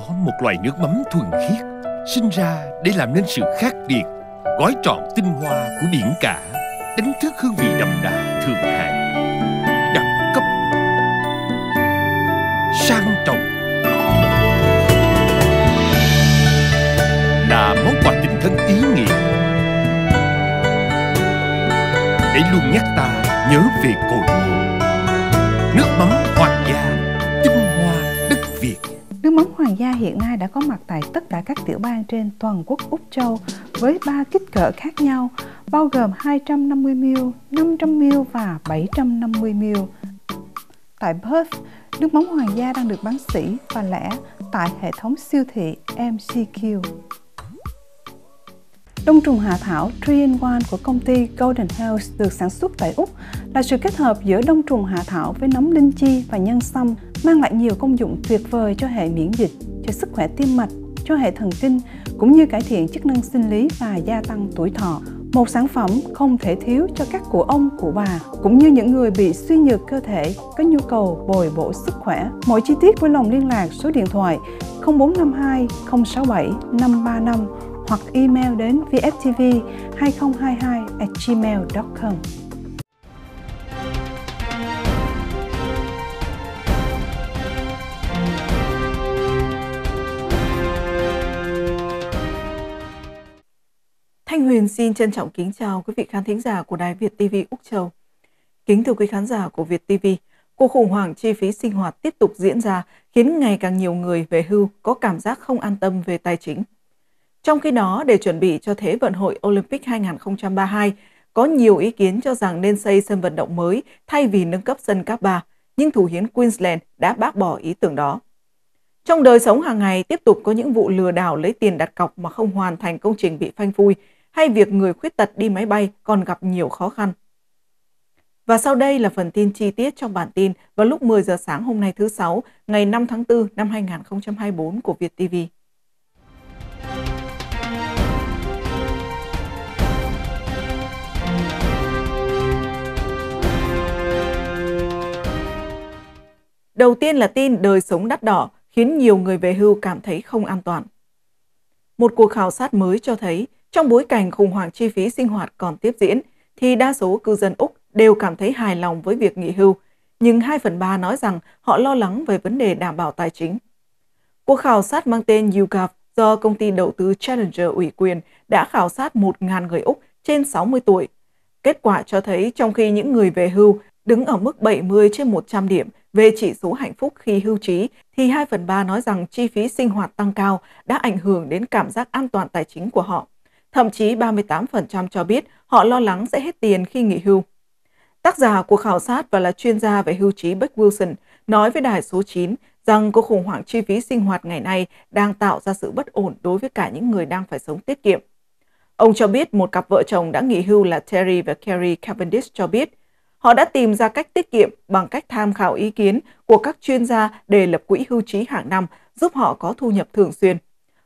có một loài nước mắm thuần khiết sinh ra để làm nên sự khác biệt gói trọn tinh hoa của biển cả đánh thức hương vị đậm đà thượng hạng đẳng cấp sang trọng là món quà tình thân ý nghĩa để luôn nhắc ta nhớ về cội nguồn nước mắm hiện nay đã có mặt tại tất cả các tiểu bang trên toàn quốc Úc Châu với ba kích cỡ khác nhau, bao gồm 250ml, 500ml và 750ml. Tại Perth, nước mắm hoàng gia đang được bán sỉ và lẻ tại hệ thống siêu thị MCQ. Đông trùng hạ thảo 3-in-1 của công ty Golden House được sản xuất tại Úc là sự kết hợp giữa đông trùng hạ thảo với nấm linh chi và nhân sâm mang lại nhiều công dụng tuyệt vời cho hệ miễn dịch cho sức khỏe tim mạch, cho hệ thần kinh cũng như cải thiện chức năng sinh lý và gia tăng tuổi thọ. Một sản phẩm không thể thiếu cho các cụ ông, cụ bà cũng như những người bị suy nhược cơ thể có nhu cầu bồi bổ sức khỏe. Mọi chi tiết vui lòng liên lạc số điện thoại 0452 067 535 hoặc email đến vftv 2022 gmail.com. xin trân trọng kính chào quý vị khán thính giả của Đài Việt TV Úc Châu. Kính thưa quý khán giả của Việt TV, cuộc khủng hoảng chi phí sinh hoạt tiếp tục diễn ra khiến ngày càng nhiều người về hưu có cảm giác không an tâm về tài chính. Trong khi đó, để chuẩn bị cho Thế vận hội Olympic 2032, có nhiều ý kiến cho rằng nên xây sân vận động mới thay vì nâng cấp sân Cáp Ba, nhưng thủ hiến Queensland đã bác bỏ ý tưởng đó. Trong đời sống hàng ngày tiếp tục có những vụ lừa đảo lấy tiền đặt cọc mà không hoàn thành công trình bị phanh phui, hay việc người khuyết tật đi máy bay còn gặp nhiều khó khăn. Và sau đây là phần tin chi tiết trong bản tin vào lúc 10 giờ sáng hôm nay thứ Sáu, ngày 5 tháng 4 năm 2024 của Việt TV. Đầu tiên là tin đời sống đắt đỏ khiến nhiều người về hưu cảm thấy không an toàn. Một cuộc khảo sát mới cho thấy trong bối cảnh khủng hoảng chi phí sinh hoạt còn tiếp diễn, thì đa số cư dân Úc đều cảm thấy hài lòng với việc nghỉ hưu, nhưng 2 phần 3 nói rằng họ lo lắng về vấn đề đảm bảo tài chính. Cuộc khảo sát mang tên YouGov do công ty đầu tư Challenger ủy quyền đã khảo sát 1.000 người Úc trên 60 tuổi. Kết quả cho thấy trong khi những người về hưu đứng ở mức 70 trên 100 điểm về chỉ số hạnh phúc khi hưu trí, thì 2 phần 3 nói rằng chi phí sinh hoạt tăng cao đã ảnh hưởng đến cảm giác an toàn tài chính của họ. Thậm chí 38% cho biết họ lo lắng sẽ hết tiền khi nghỉ hưu. Tác giả của khảo sát và là chuyên gia về hưu trí Beck Wilson nói với đài số 9 rằng cuộc khủng hoảng chi phí sinh hoạt ngày nay đang tạo ra sự bất ổn đối với cả những người đang phải sống tiết kiệm. Ông cho biết một cặp vợ chồng đã nghỉ hưu là Terry và Kerry Cavendish cho biết họ đã tìm ra cách tiết kiệm bằng cách tham khảo ý kiến của các chuyên gia để lập quỹ hưu trí hàng năm giúp họ có thu nhập thường xuyên.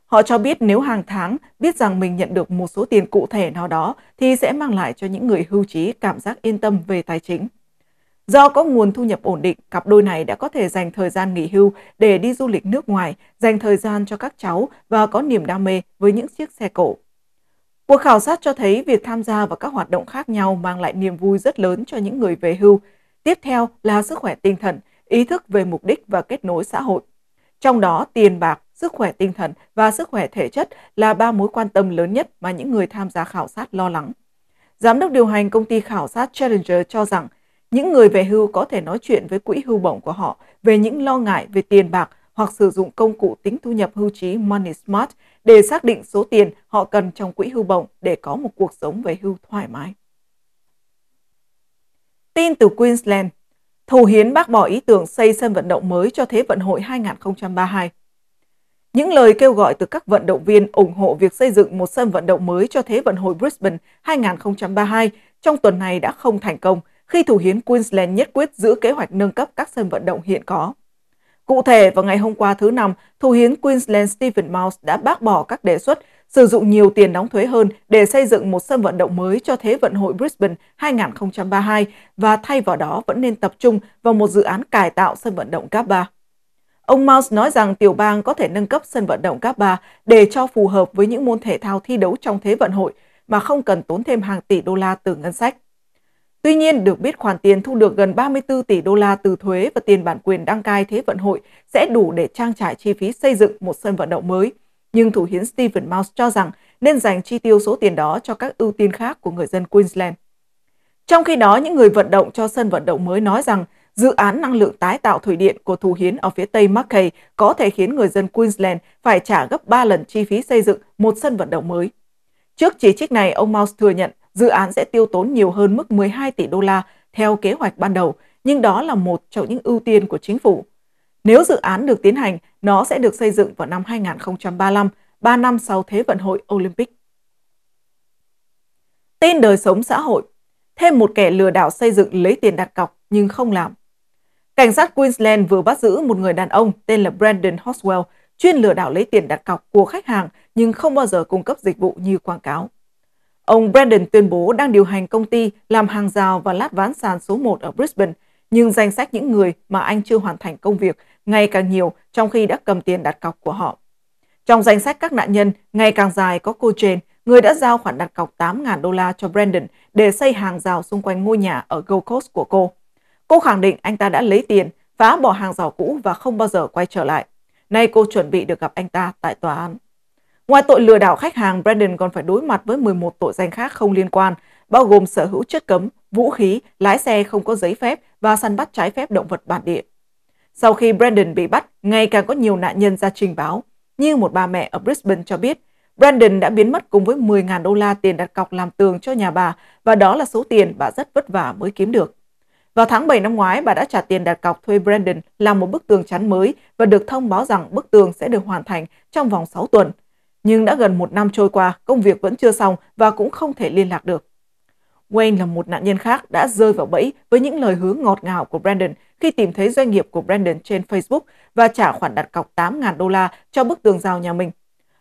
Họ cho biết nếu hàng tháng biết rằng mình nhận được một số tiền cụ thể nào đó thì sẽ mang lại cho những người hưu trí cảm giác yên tâm về tài chính. Do có nguồn thu nhập ổn định, cặp đôi này đã có thể dành thời gian nghỉ hưu để đi du lịch nước ngoài, dành thời gian cho các cháu và có niềm đam mê với những chiếc xe cổ. Cuộc khảo sát cho thấy việc tham gia vào các hoạt động khác nhau mang lại niềm vui rất lớn cho những người về hưu. Tiếp theo là sức khỏe tinh thần, ý thức về mục đích và kết nối xã hội. Trong đó, tiền bạc sức khỏe tinh thần và sức khỏe thể chất là ba mối quan tâm lớn nhất mà những người tham gia khảo sát lo lắng. Giám đốc điều hành công ty khảo sát Challenger cho rằng những người về hưu có thể nói chuyện với quỹ hưu bổng của họ về những lo ngại về tiền bạc hoặc sử dụng công cụ tính thu nhập hưu trí Money Smart để xác định số tiền họ cần trong quỹ hưu bổng để có một cuộc sống về hưu thoải mái. Tin từ Queensland Thủ hiến bác bỏ ý tưởng xây sân vận động mới cho Thế vận hội 2032. Những lời kêu gọi từ các vận động viên ủng hộ việc xây dựng một sân vận động mới cho Thế vận hội Brisbane 2032 trong tuần này đã không thành công khi thủ hiến Queensland nhất quyết giữ kế hoạch nâng cấp các sân vận động hiện có. Cụ thể, vào ngày hôm qua thứ Năm, thủ hiến Queensland Stephen Mouse đã bác bỏ các đề xuất sử dụng nhiều tiền đóng thuế hơn để xây dựng một sân vận động mới cho Thế vận hội Brisbane 2032 và thay vào đó vẫn nên tập trung vào một dự án cải tạo sân vận động Gabba. Ông Mouse nói rằng tiểu bang có thể nâng cấp sân vận động các bà để cho phù hợp với những môn thể thao thi đấu trong Thế vận hội mà không cần tốn thêm hàng tỷ đô la từ ngân sách. Tuy nhiên, được biết khoản tiền thu được gần 34 tỷ đô la từ thuế và tiền bản quyền đăng cai Thế vận hội sẽ đủ để trang trải chi phí xây dựng một sân vận động mới. Nhưng thủ hiến Stephen Mouse cho rằng nên dành chi tiêu số tiền đó cho các ưu tiên khác của người dân Queensland. Trong khi đó, những người vận động cho sân vận động mới nói rằng Dự án năng lượng tái tạo thủy điện của Thủ Hiến ở phía tây Mackay có thể khiến người dân Queensland phải trả gấp 3 lần chi phí xây dựng một sân vận động mới. Trước chỉ trích này, ông Mouse thừa nhận dự án sẽ tiêu tốn nhiều hơn mức 12 tỷ đô la theo kế hoạch ban đầu, nhưng đó là một trong những ưu tiên của chính phủ. Nếu dự án được tiến hành, nó sẽ được xây dựng vào năm 2035, 3 năm sau Thế vận hội Olympic. Tin đời sống xã hội Thêm một kẻ lừa đảo xây dựng lấy tiền đặt cọc nhưng không làm. Cảnh sát Queensland vừa bắt giữ một người đàn ông tên là Brandon Hoswell, chuyên lừa đảo lấy tiền đặt cọc của khách hàng nhưng không bao giờ cung cấp dịch vụ như quảng cáo. Ông Brandon tuyên bố đang điều hành công ty làm hàng rào và lát ván sàn số 1 ở Brisbane, nhưng danh sách những người mà anh chưa hoàn thành công việc ngày càng nhiều trong khi đã cầm tiền đặt cọc của họ. Trong danh sách các nạn nhân ngày càng dài có cô Jane, người đã giao khoản đặt cọc 8.000 đô la cho Brandon để xây hàng rào xung quanh ngôi nhà ở Gold Coast của cô. Cô khẳng định anh ta đã lấy tiền, phá bỏ hàng rào cũ và không bao giờ quay trở lại. Nay cô chuẩn bị được gặp anh ta tại tòa án. Ngoài tội lừa đảo khách hàng, Brandon còn phải đối mặt với 11 tội danh khác không liên quan, bao gồm sở hữu chất cấm, vũ khí, lái xe không có giấy phép và săn bắt trái phép động vật bản địa. Sau khi Brandon bị bắt, ngày càng có nhiều nạn nhân ra trình báo. Như một bà mẹ ở Brisbane cho biết, Brandon đã biến mất cùng với 10.000 đô la tiền đặt cọc làm tường cho nhà bà và đó là số tiền bà rất vất vả mới kiếm được. Vào tháng 7 năm ngoái, bà đã trả tiền đặt cọc thuê Brandon làm một bức tường chắn mới và được thông báo rằng bức tường sẽ được hoàn thành trong vòng 6 tuần. Nhưng đã gần một năm trôi qua, công việc vẫn chưa xong và cũng không thể liên lạc được. Wayne là một nạn nhân khác đã rơi vào bẫy với những lời hứa ngọt ngào của Brandon khi tìm thấy doanh nghiệp của Brandon trên Facebook và trả khoản đặt cọc 8.000 đô la cho bức tường rào nhà mình.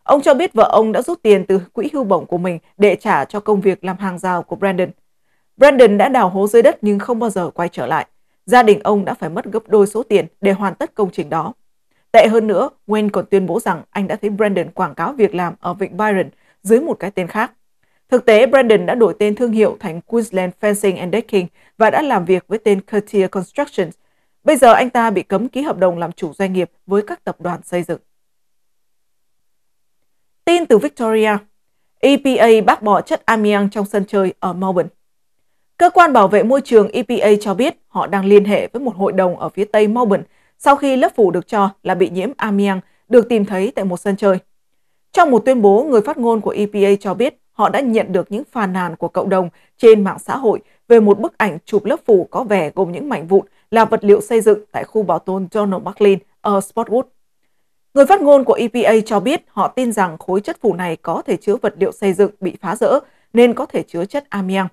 Ông cho biết vợ ông đã rút tiền từ quỹ hưu bổng của mình để trả cho công việc làm hàng rào của Brandon – Brandon đã đào hố dưới đất nhưng không bao giờ quay trở lại. Gia đình ông đã phải mất gấp đôi số tiền để hoàn tất công trình đó. Tệ hơn nữa, Wayne còn tuyên bố rằng anh đã thấy Brandon quảng cáo việc làm ở Vịnh Byron dưới một cái tên khác. Thực tế, Brandon đã đổi tên thương hiệu thành Queensland Fencing and Decking và đã làm việc với tên Curtier Constructions. Bây giờ anh ta bị cấm ký hợp đồng làm chủ doanh nghiệp với các tập đoàn xây dựng. Tin từ Victoria EPA bác bỏ chất amiang trong sân chơi ở Melbourne Cơ quan bảo vệ môi trường EPA cho biết họ đang liên hệ với một hội đồng ở phía tây Melbourne sau khi lớp phủ được cho là bị nhiễm amiang được tìm thấy tại một sân chơi. Trong một tuyên bố, người phát ngôn của EPA cho biết họ đã nhận được những phàn nàn của cộng đồng trên mạng xã hội về một bức ảnh chụp lớp phủ có vẻ gồm những mảnh vụn là vật liệu xây dựng tại khu bảo tồn Donald McLean ở Spotwood. Người phát ngôn của EPA cho biết họ tin rằng khối chất phủ này có thể chứa vật liệu xây dựng bị phá rỡ nên có thể chứa chất amiang.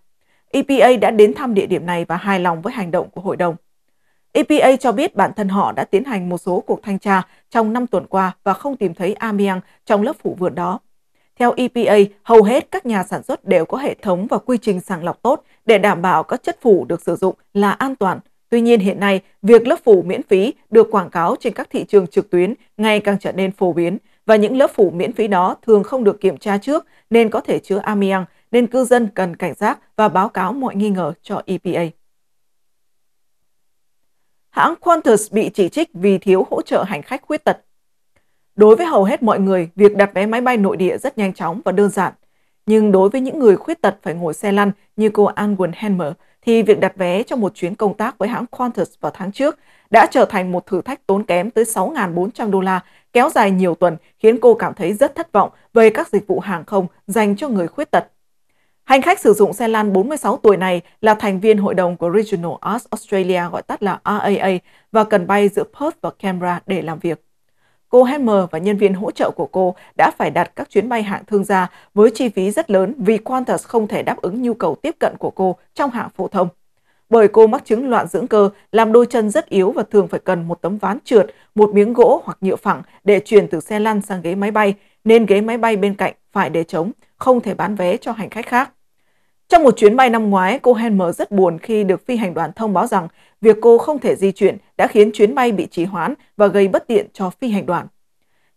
EPA đã đến thăm địa điểm này và hài lòng với hành động của hội đồng. EPA cho biết bản thân họ đã tiến hành một số cuộc thanh tra trong năm tuần qua và không tìm thấy amiang trong lớp phủ vườn đó. Theo EPA, hầu hết các nhà sản xuất đều có hệ thống và quy trình sàng lọc tốt để đảm bảo các chất phủ được sử dụng là an toàn. Tuy nhiên hiện nay, việc lớp phủ miễn phí được quảng cáo trên các thị trường trực tuyến ngày càng trở nên phổ biến và những lớp phủ miễn phí đó thường không được kiểm tra trước nên có thể chứa amiang nên cư dân cần cảnh giác và báo cáo mọi nghi ngờ cho EPA. Hãng Qantas bị chỉ trích vì thiếu hỗ trợ hành khách khuyết tật. Đối với hầu hết mọi người, việc đặt vé máy bay nội địa rất nhanh chóng và đơn giản. Nhưng đối với những người khuyết tật phải ngồi xe lăn như cô Anwen Hammer, thì việc đặt vé cho một chuyến công tác với hãng Qantas vào tháng trước đã trở thành một thử thách tốn kém tới 6.400 đô la, kéo dài nhiều tuần, khiến cô cảm thấy rất thất vọng về các dịch vụ hàng không dành cho người khuyết tật Hành khách sử dụng xe lan 46 tuổi này là thành viên hội đồng của Regional Arts Australia gọi tắt là RAA và cần bay giữa Perth và Canberra để làm việc. Cô Hammer và nhân viên hỗ trợ của cô đã phải đặt các chuyến bay hạng thương gia với chi phí rất lớn vì Qantas không thể đáp ứng nhu cầu tiếp cận của cô trong hạng phổ thông. Bởi cô mắc chứng loạn dưỡng cơ, làm đôi chân rất yếu và thường phải cần một tấm ván trượt, một miếng gỗ hoặc nhựa phẳng để chuyển từ xe lăn sang ghế máy bay, nên ghế máy bay bên cạnh phải để trống, không thể bán vé cho hành khách khác. Trong một chuyến bay năm ngoái, cô Helmer rất buồn khi được phi hành đoàn thông báo rằng việc cô không thể di chuyển đã khiến chuyến bay bị trì hoãn và gây bất tiện cho phi hành đoàn.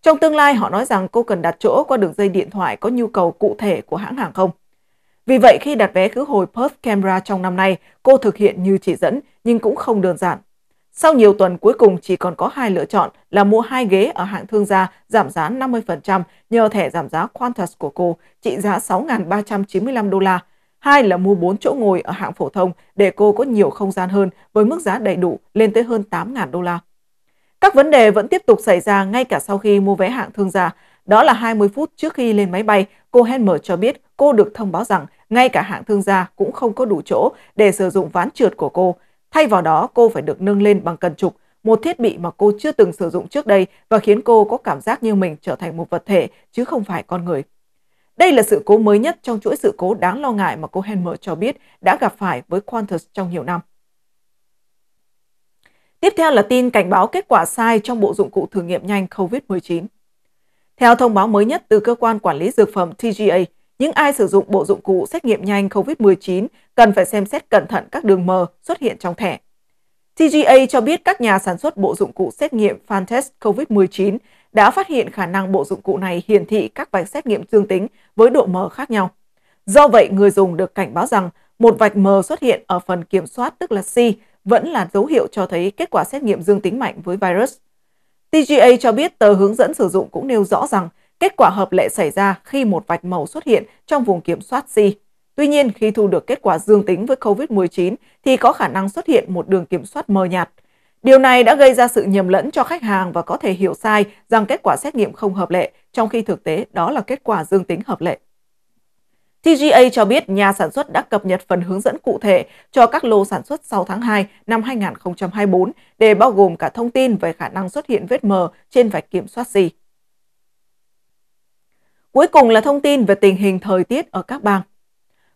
Trong tương lai, họ nói rằng cô cần đặt chỗ qua đường dây điện thoại có nhu cầu cụ thể của hãng hàng không. Vì vậy, khi đặt vé khứ hồi Perth Canberra trong năm nay, cô thực hiện như chỉ dẫn nhưng cũng không đơn giản. Sau nhiều tuần cuối cùng chỉ còn có hai lựa chọn là mua hai ghế ở hạng thương gia giảm giá 50% nhờ thẻ giảm giá Qantas của cô trị giá 6.395 đô la. Hai là mua 4 chỗ ngồi ở hạng phổ thông để cô có nhiều không gian hơn với mức giá đầy đủ lên tới hơn 8.000 đô la. Các vấn đề vẫn tiếp tục xảy ra ngay cả sau khi mua vé hạng thương gia. Đó là 20 phút trước khi lên máy bay, cô Helmer cho biết cô được thông báo rằng ngay cả hạng thương gia cũng không có đủ chỗ để sử dụng ván trượt của cô Thay vào đó, cô phải được nâng lên bằng cần trục, một thiết bị mà cô chưa từng sử dụng trước đây và khiến cô có cảm giác như mình trở thành một vật thể chứ không phải con người. Đây là sự cố mới nhất trong chuỗi sự cố đáng lo ngại mà cô Helmer cho biết đã gặp phải với Qantas trong nhiều năm. Tiếp theo là tin cảnh báo kết quả sai trong bộ dụng cụ thử nghiệm nhanh COVID-19. Theo thông báo mới nhất từ cơ quan quản lý dược phẩm TGA, những ai sử dụng bộ dụng cụ xét nghiệm nhanh COVID-19 cần phải xem xét cẩn thận các đường mờ xuất hiện trong thẻ. TGA cho biết các nhà sản xuất bộ dụng cụ xét nghiệm Fantest COVID-19 đã phát hiện khả năng bộ dụng cụ này hiển thị các vạch xét nghiệm dương tính với độ mờ khác nhau. Do vậy, người dùng được cảnh báo rằng một vạch mờ xuất hiện ở phần kiểm soát tức là C vẫn là dấu hiệu cho thấy kết quả xét nghiệm dương tính mạnh với virus. TGA cho biết tờ hướng dẫn sử dụng cũng nêu rõ rằng Kết quả hợp lệ xảy ra khi một vạch màu xuất hiện trong vùng kiểm soát C. Tuy nhiên, khi thu được kết quả dương tính với COVID-19 thì có khả năng xuất hiện một đường kiểm soát mờ nhạt. Điều này đã gây ra sự nhầm lẫn cho khách hàng và có thể hiểu sai rằng kết quả xét nghiệm không hợp lệ, trong khi thực tế đó là kết quả dương tính hợp lệ. TGA cho biết nhà sản xuất đã cập nhật phần hướng dẫn cụ thể cho các lô sản xuất sau tháng 2 năm 2024 để bao gồm cả thông tin về khả năng xuất hiện vết mờ trên vạch kiểm soát gì. Cuối cùng là thông tin về tình hình thời tiết ở các bang.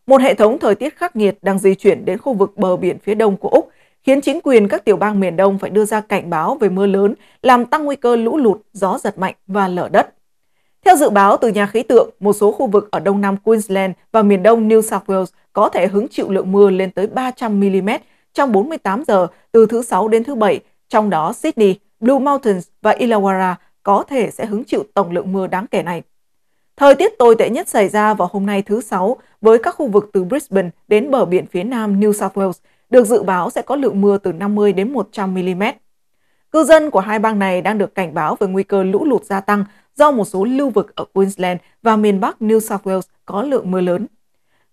Một hệ thống thời tiết khắc nghiệt đang di chuyển đến khu vực bờ biển phía đông của Úc, khiến chính quyền các tiểu bang miền đông phải đưa ra cảnh báo về mưa lớn, làm tăng nguy cơ lũ lụt, gió giật mạnh và lở đất. Theo dự báo từ nhà khí tượng, một số khu vực ở đông nam Queensland và miền đông New South Wales có thể hứng chịu lượng mưa lên tới 300mm trong 48 giờ từ thứ Sáu đến thứ Bảy, trong đó Sydney, Blue Mountains và Illawarra có thể sẽ hứng chịu tổng lượng mưa đáng kể này. Thời tiết tồi tệ nhất xảy ra vào hôm nay thứ Sáu với các khu vực từ Brisbane đến bờ biển phía nam New South Wales, được dự báo sẽ có lượng mưa từ 50 đến 100 mm. Cư dân của hai bang này đang được cảnh báo về nguy cơ lũ lụt gia tăng do một số lưu vực ở Queensland và miền Bắc New South Wales có lượng mưa lớn.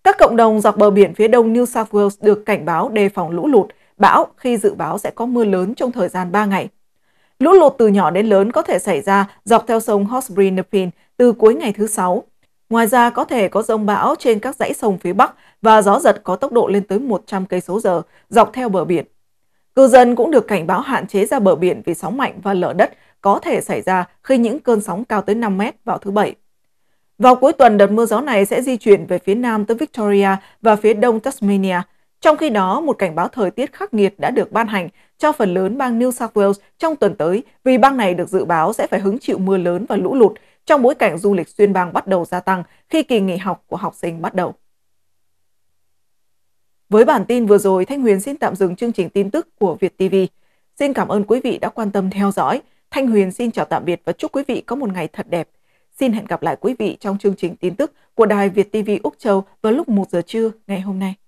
Các cộng đồng dọc bờ biển phía đông New South Wales được cảnh báo đề phòng lũ lụt, bão khi dự báo sẽ có mưa lớn trong thời gian 3 ngày. Lũ lụt từ nhỏ đến lớn có thể xảy ra dọc theo sông Hawkesbury Nepean từ cuối ngày thứ sáu. Ngoài ra có thể có rông bão trên các dãy sông phía Bắc và gió giật có tốc độ lên tới 100 cây số giờ dọc theo bờ biển. Cư dân cũng được cảnh báo hạn chế ra bờ biển vì sóng mạnh và lở đất có thể xảy ra khi những cơn sóng cao tới 5 mét vào thứ Bảy. Vào cuối tuần, đợt mưa gió này sẽ di chuyển về phía nam tới Victoria và phía đông Tasmania. Trong khi đó, một cảnh báo thời tiết khắc nghiệt đã được ban hành cho phần lớn bang New South Wales trong tuần tới vì bang này được dự báo sẽ phải hứng chịu mưa lớn và lũ lụt trong bối cảnh du lịch xuyên bang bắt đầu gia tăng khi kỳ nghỉ học của học sinh bắt đầu. Với bản tin vừa rồi, Thanh Huyền xin tạm dừng chương trình tin tức của Việt TV. Xin cảm ơn quý vị đã quan tâm theo dõi. Thanh Huyền xin chào tạm biệt và chúc quý vị có một ngày thật đẹp. Xin hẹn gặp lại quý vị trong chương trình tin tức của Đài Việt TV Úc Châu vào lúc 1 giờ trưa ngày hôm nay.